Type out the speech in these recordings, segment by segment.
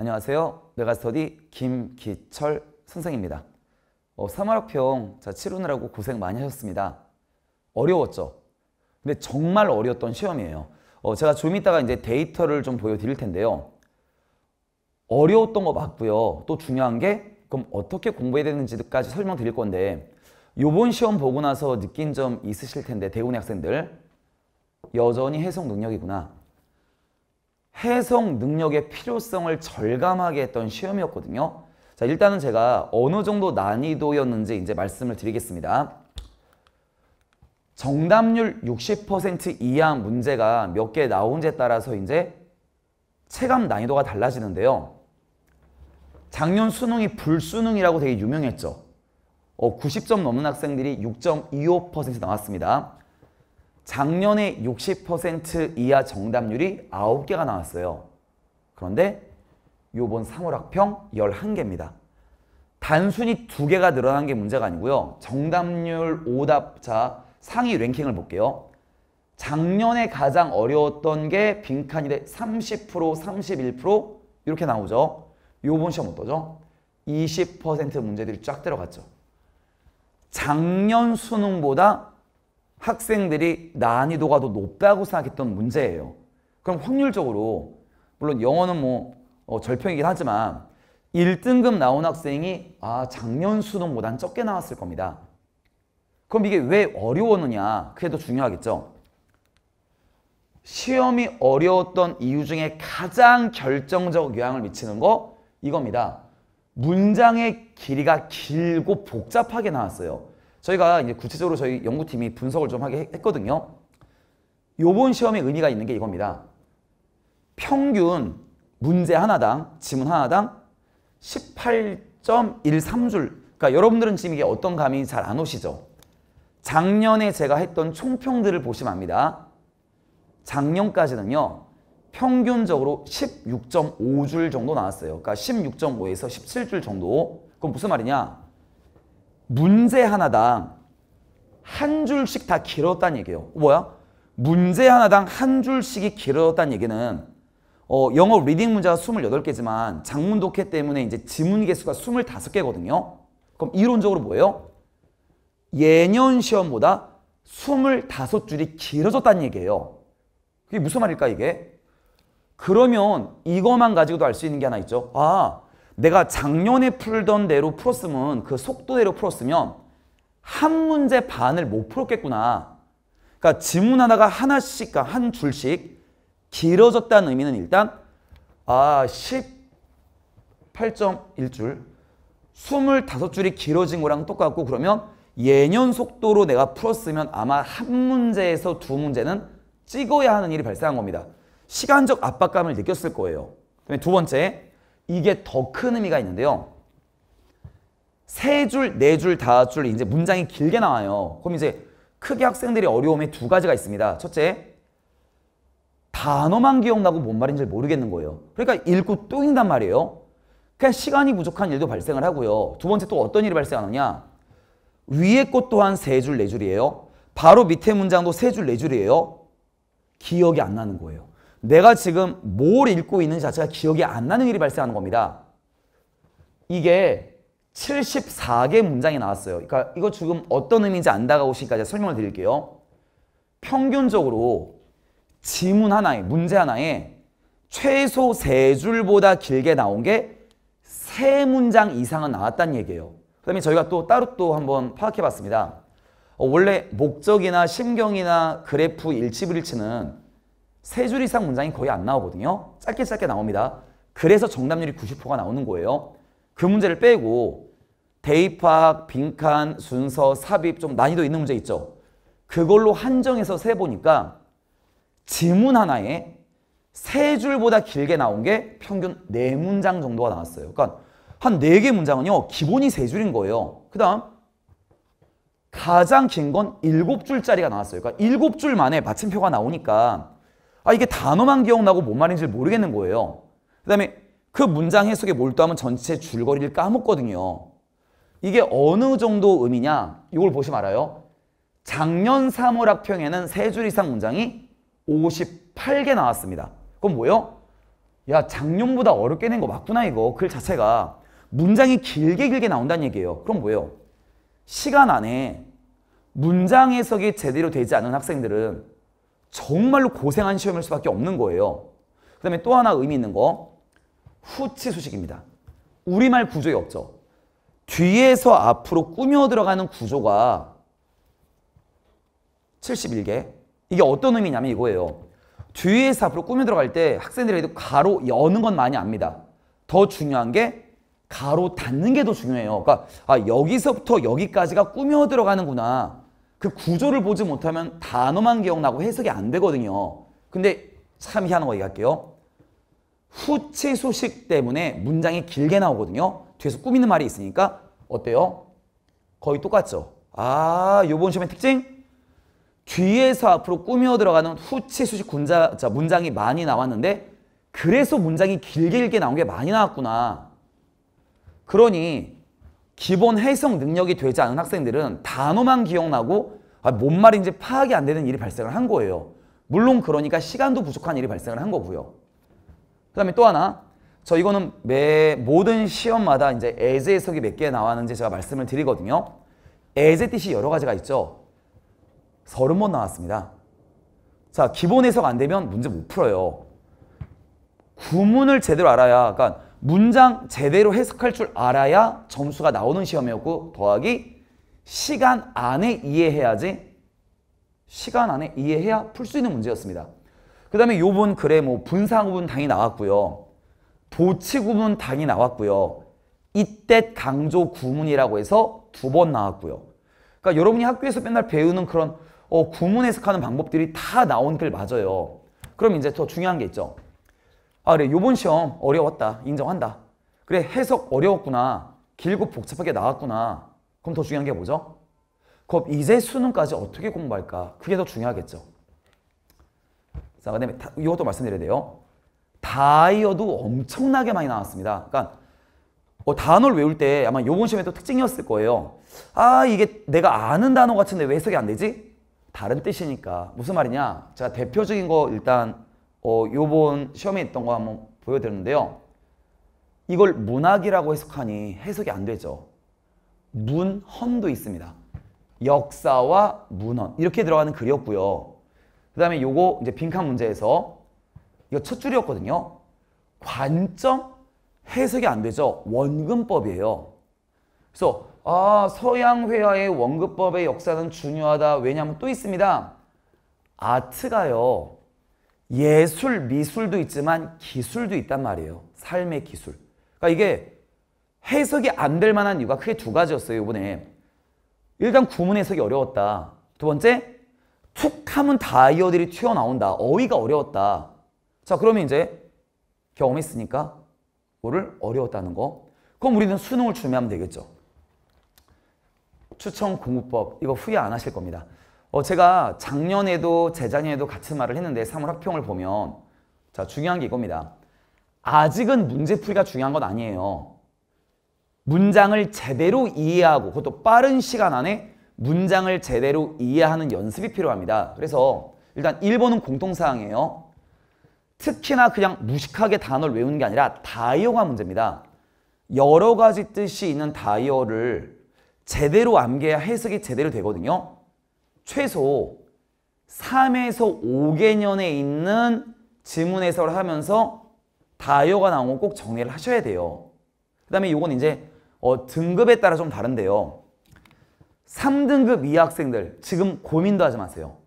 안녕하세요. 메가스터디 김기철 선생입니다. 어, 3월학평 치르느라고 고생 많이 하셨습니다. 어려웠죠? 근데 정말 어려웠던 시험이에요. 어, 제가 좀 이따가 이제 데이터를 좀 보여드릴 텐데요. 어려웠던 거 맞고요. 또 중요한 게 그럼 어떻게 공부해야 되는지까지 설명드릴 건데 요번 시험 보고 나서 느낀 점 있으실 텐데 대운의 학생들 여전히 해석 능력이구나. 해석 능력의 필요성을 절감하게 했던 시험이었거든요. 자, 일단은 제가 어느 정도 난이도였는지 이제 말씀을 드리겠습니다. 정답률 60% 이하 문제가 몇 개 나온지에 따라서 이제 체감 난이도가 달라지는데요. 작년 수능이 불수능이라고 되게 유명했죠. 어, 90점 넘는 학생들이 6.25% 나왔습니다. 작년에 60% 이하 정답률이 9개가 나왔어요. 그런데 요번 3월학평 11개입니다. 단순히 2개가 늘어난 게 문제가 아니고요. 정답률 오답자 상위 랭킹을 볼게요. 작년에 가장 어려웠던 게 빈칸이래 30%, 31% 이렇게 나오죠. 요번 시험 어떠죠? 20% 문제들이 쫙 들어갔죠. 작년 수능보다 학생들이 난이도가 더 높다고 생각했던 문제예요. 그럼 확률적으로 물론 영어는 뭐 어, 절평이긴 하지만 1등급 나온 학생이 아 작년 수능보단 뭐 적게 나왔을 겁니다. 그럼 이게 왜 어려웠느냐 그게 더 중요하겠죠. 시험이 어려웠던 이유 중에 가장 결정적 영향을 미치는 거 이겁니다. 문장의 길이가 길고 복잡하게 나왔어요. 저희가 이제 구체적으로 저희 연구팀이 분석을 좀 하게 했거든요. 요번 시험의 의미가 있는 게 이겁니다. 평균 문제 하나당, 지문 하나당 18.13줄. 그러니까 여러분들은 지금 이게 어떤 감이 잘 안 오시죠? 작년에 제가 했던 총평들을 보시면 압니다. 작년까지는요. 평균적으로 16.5줄 정도 나왔어요. 그러니까 16.5에서 17줄 정도. 그럼 무슨 말이냐? 문제 하나당 한 줄씩 다 길었다는 얘기예요. 뭐야? 문제 하나당 한 줄씩이 길었다는 얘기는 어, 영어 리딩 문제가 28개지만 장문 독해 때문에 이제 지문 개수가 25개거든요. 그럼 이론적으로 뭐예요? 예년 시험보다 25줄이 길어졌다는 얘기예요. 그게 무슨 말일까 이게? 그러면 이것만 가지고도 알 수 있는 게 하나 있죠. 아, 내가 작년에 풀던 대로 풀었으면 그 속도대로 풀었으면 한 문제 반을 못 풀었겠구나. 그러니까 지문 하나가 하나씩, 그러니까 한 줄씩 길어졌다는 의미는 일단 아 18.1줄, 25줄이 길어진 거랑 똑같고 그러면 예년 속도로 내가 풀었으면 아마 한 문제에서 두 문제는 찍어야 하는 일이 발생한 겁니다. 시간적 압박감을 느꼈을 거예요. 두 번째, 이게 더 큰 의미가 있는데요. 세 줄, 네 줄, 다섯 줄 이제 문장이 길게 나와요. 그럼 이제 크게 학생들이 어려움이 두 가지가 있습니다. 첫째, 단어만 기억나고 뭔 말인지 모르겠는 거예요. 그러니까 읽고 또 읽단 말이에요. 그냥 시간이 부족한 일도 발생을 하고요. 두 번째 또 어떤 일이 발생하느냐. 위에 것 또한 세 줄, 네 줄이에요. 바로 밑에 문장도 세 줄, 네 줄이에요. 기억이 안 나는 거예요. 내가 지금 뭘 읽고 있는 지 자체가 기억이 안 나는 일이 발생하는 겁니다. 이게 74개 문장이 나왔어요. 그러니까 이거 지금 어떤 의미인지 안 다가오시니까 제가 설명을 드릴게요. 평균적으로 지문 하나에, 문제 하나에 최소 세 줄보다 길게 나온 게 세 문장 이상은 나왔다는 얘기예요. 그 다음에 저희가 또 따로 또 한번 파악해 봤습니다. 어, 원래 목적이나 심경이나 그래프 일치불일치는 세줄 이상 문장이 거의 안 나오거든요. 짧게 짧게 나옵니다. 그래서 정답률이 90%가 나오는 거예요. 그 문제를 빼고 대입학, 빈칸, 순서, 삽입 좀 난이도 있는 문제 있죠. 그걸로 한정해서 세보니까 지문 하나에 세 줄보다 길게 나온 게 평균 네 문장 정도가 나왔어요. 그러니까 한 네 개 문장은요. 기본이 세 줄인 거예요. 그 다음 가장 긴 건 일곱 줄짜리가 나왔어요. 그러니까 일곱 줄 만에 마침표가 나오니까 아 이게 단어만 기억나고 뭔 말인지 모르겠는 거예요. 그 다음에 그 문장 해석에 몰두하면 전체 줄거리를 까먹거든요. 이게 어느 정도 의미냐 이걸 보시면 알아요. 작년 3월 학평에는 세 줄 이상 문장이 58개 나왔습니다. 그건 뭐예요? 야 작년보다 어렵게 낸 거 맞구나 이거 글 자체가 문장이 길게 길게 나온다는 얘기예요. 그럼 뭐예요? 시간 안에 문장 해석이 제대로 되지 않은 학생들은 정말로 고생한 시험일 수밖에 없는 거예요. 그 다음에 또 하나 의미 있는 거 후치 수식입니다. 우리말 구조에 없죠. 뒤에서 앞으로 꾸며 들어가는 구조가 71개. 이게 어떤 의미냐면 이거예요. 뒤에서 앞으로 꾸며 들어갈 때 학생들에게도 가로 여는 건 많이 압니다. 더 중요한 게 가로 닫는 게 더 중요해요. 그러니까 아, 여기서부터 여기까지가 꾸며 들어가는구나. 그 구조를 보지 못하면 단어만 기억나고 해석이 안 되거든요. 근데 참 희한한 거 얘기할게요. 후체 소식 때문에 문장이 길게 나오거든요. 뒤에서 꾸미는 말이 있으니까 어때요? 거의 똑같죠? 아, 요번 시험의 특징? 뒤에서 앞으로 꾸며 들어가는 후체 수식 군자, 자, 문장이 많이 나왔는데 그래서 문장이 길게 길게 나온 게 많이 나왔구나. 그러니 기본 해석 능력이 되지 않은 학생들은 단어만 기억나고 아, 뭔 말인지 파악이 안 되는 일이 발생을 한 거예요. 물론 그러니까 시간도 부족한 일이 발생을 한 거고요. 그 다음에 또 하나 저 이거는 매 모든 시험마다 이제 애제 해석이 몇 개 나왔는지 제가 말씀을 드리거든요. 애제 뜻이 여러 가지가 있죠. 서른 번 나왔습니다. 자 기본 해석 안 되면 문제 못 풀어요. 구문을 제대로 알아야 그러니까 문장 제대로 해석할 줄 알아야 점수가 나오는 시험이었고 더하기 시간 안에 이해해야지 시간 안에 이해해야 풀 수 있는 문제였습니다. 그 다음에 요번 글에 뭐 분사구분 당이 나왔고요. 보치구분 당이 나왔고요. 이때 강조 구문이라고 해서 두 번 나왔고요. 그러니까 여러분이 학교에서 맨날 배우는 그런 어, 구문 해석하는 방법들이 다 나온 글 맞아요. 그럼 이제 더 중요한 게 있죠. 아 그래 요번 시험 어려웠다 인정한다 그래 해석 어려웠구나 길고 복잡하게 나왔구나 그럼 더 중요한 게 뭐죠? 그럼 이제 수능까지 어떻게 공부할까 그게 더 중요하겠죠 자 그다음에 다, 이것도 말씀드려야 돼요 다이어도 엄청나게 많이 나왔습니다 그러니까 어, 단어를 외울 때 아마 요번 시험에 도 특징이었을 거예요 아 이게 내가 아는 단어 같은데 왜 해석이 안 되지? 다른 뜻이니까 무슨 말이냐 제가 대표적인 거 일단 어, 요번 시험에 있던 거 한번 보여드렸는데요. 이걸 문학이라고 해석하니 해석이 안 되죠. 문헌도 있습니다. 역사와 문헌 이렇게 들어가는 글이었고요. 그 다음에 요거 이제 빈칸 문제에서 이거 첫 줄이었거든요. 관점 해석이 안 되죠. 원근법이에요. 그래서 아 서양 회화의 원근법의 역사는 중요하다. 왜냐하면 또 있습니다. 아트가요. 예술, 미술도 있지만 기술도 있단 말이에요. 삶의 기술. 그러니까 이게 해석이 안 될 만한 이유가 크게 두 가지였어요, 이번에. 일단 구문 해석이 어려웠다. 두 번째, 툭 하면 다이어들이 튀어나온다. 어휘가 어려웠다. 자, 그러면 이제 경험했으니까 뭐를 어려웠다는 거. 그럼 우리는 수능을 준비하면 되겠죠. 추천 공부법 이거 후회 안 하실 겁니다. 어, 제가 작년에도 재작년에도 같은 말을 했는데 3월 합평을 보면 자 중요한 게 이겁니다. 아직은 문제풀이가 중요한 건 아니에요. 문장을 제대로 이해하고 그것도 빠른 시간 안에 문장을 제대로 이해하는 연습이 필요합니다. 그래서 일단 1번은 공통사항이에요. 특히나 그냥 무식하게 단어를 외우는 게 아니라 다이어가 문제입니다. 여러 가지 뜻이 있는 다이어를 제대로 암기해야 해석이 제대로 되거든요. 최소 3에서 5개년에 있는 지문 해설을 하면서 다이어가 나오면 꼭 정리를 하셔야 돼요. 그 다음에 이건 이제 어, 등급에 따라 좀 다른데요. 3등급 이 학생들 지금 고민도 하지 마세요.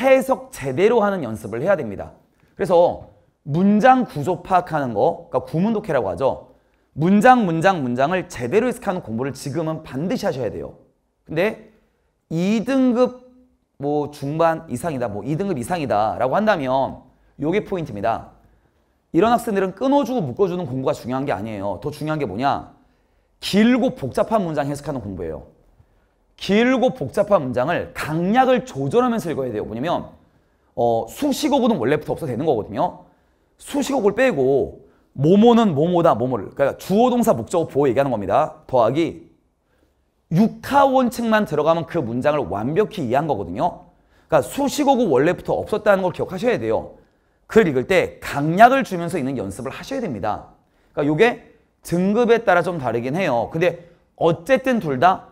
해석 제대로 하는 연습을 해야 됩니다. 그래서 문장 구조 파악하는 거, 그러니까 구문독해라고 하죠. 문장, 문장, 문장을 제대로 해석하는 공부를 지금은 반드시 하셔야 돼요. 근데 2등급 뭐 중반 이상이다, 뭐 2등급 이상이다 라고 한다면 요게 포인트입니다. 이런 학생들은 끊어주고 묶어주는 공부가 중요한 게 아니에요. 더 중요한 게 뭐냐? 길고 복잡한 문장 해석하는 공부예요. 길고 복잡한 문장을 강약을 조절하면서 읽어야 돼요. 뭐냐면 어, 수식어구는 원래부터 없어 되는 거거든요. 수식어구를 빼고 모모는 모모다 모모를 그러니까 주어동사 목적어 보호 얘기하는 겁니다. 더하기 육하 원칙만 들어가면 그 문장을 완벽히 이해한 거거든요. 그러니까 수식어구 원래부터 없었다는 걸 기억하셔야 돼요. 글 읽을 때 강약을 주면서 있는 연습을 하셔야 됩니다. 그러니까 이게 등급에 따라 좀 다르긴 해요. 근데 어쨌든 둘 다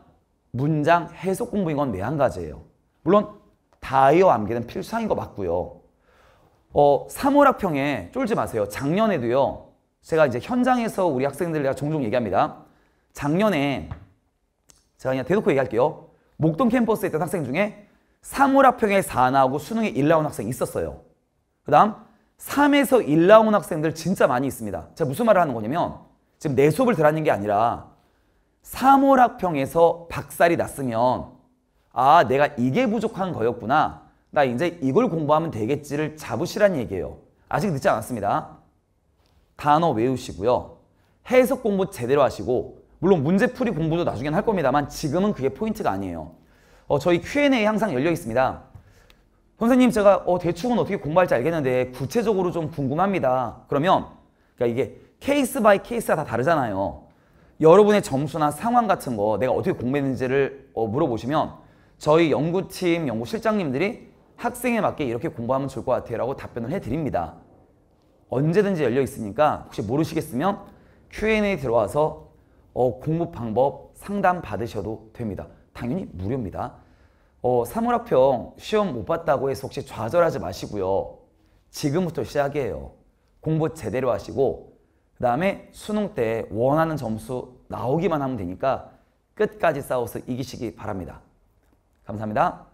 문장 해석 공부인 건 매한 가지예요. 물론 다이어 암기는 필수항인 거 맞고요. 어, 3월학평에 쫄지 마세요. 작년에도요. 제가 이제 현장에서 우리 학생들 내가 종종 얘기합니다. 작년에 제가 그냥 대놓고 얘기할게요. 목동 캠퍼스에 있던 학생 중에 3월 학평에 4나오고 수능에 1나온 학생이 있었어요. 그 다음 3에서 1나온 학생들 진짜 많이 있습니다. 제가 무슨 말을 하는 거냐면 지금 내 수업을 들라는게 아니라 3월 학평에서 박살이 났으면 아 내가 이게 부족한 거였구나 나 이제 이걸 공부하면 되겠지를 잡으시란 얘기예요. 아직 늦지 않았습니다. 단어 외우시고요. 해석 공부 제대로 하시고 물론 문제풀이 공부도 나중엔 할 겁니다만 지금은 그게 포인트가 아니에요. 어, 저희 Q&A 항상 열려 있습니다. 선생님 제가 어, 대충은 어떻게 공부할지 알겠는데 구체적으로 좀 궁금합니다. 그러면 그러니까 이게 케이스 바이 케이스가 다 다르잖아요. 여러분의 점수나 상황 같은 거 내가 어떻게 공부했는지를 어, 물어보시면 저희 연구팀 연구실장님들이 학생에 맞게 이렇게 공부하면 좋을 것 같아요 라고 답변을 해드립니다. 언제든지 열려 있으니까 혹시 모르시겠으면 Q&A 들어와서 어, 공부 방법 상담 받으셔도 됩니다. 당연히 무료입니다. 어, 사물학평 시험 못 봤다고 해서 혹시 좌절하지 마시고요. 지금부터 시작이에요. 공부 제대로 하시고 그 다음에 수능 때 원하는 점수 나오기만 하면 되니까 끝까지 싸워서 이기시기 바랍니다. 감사합니다.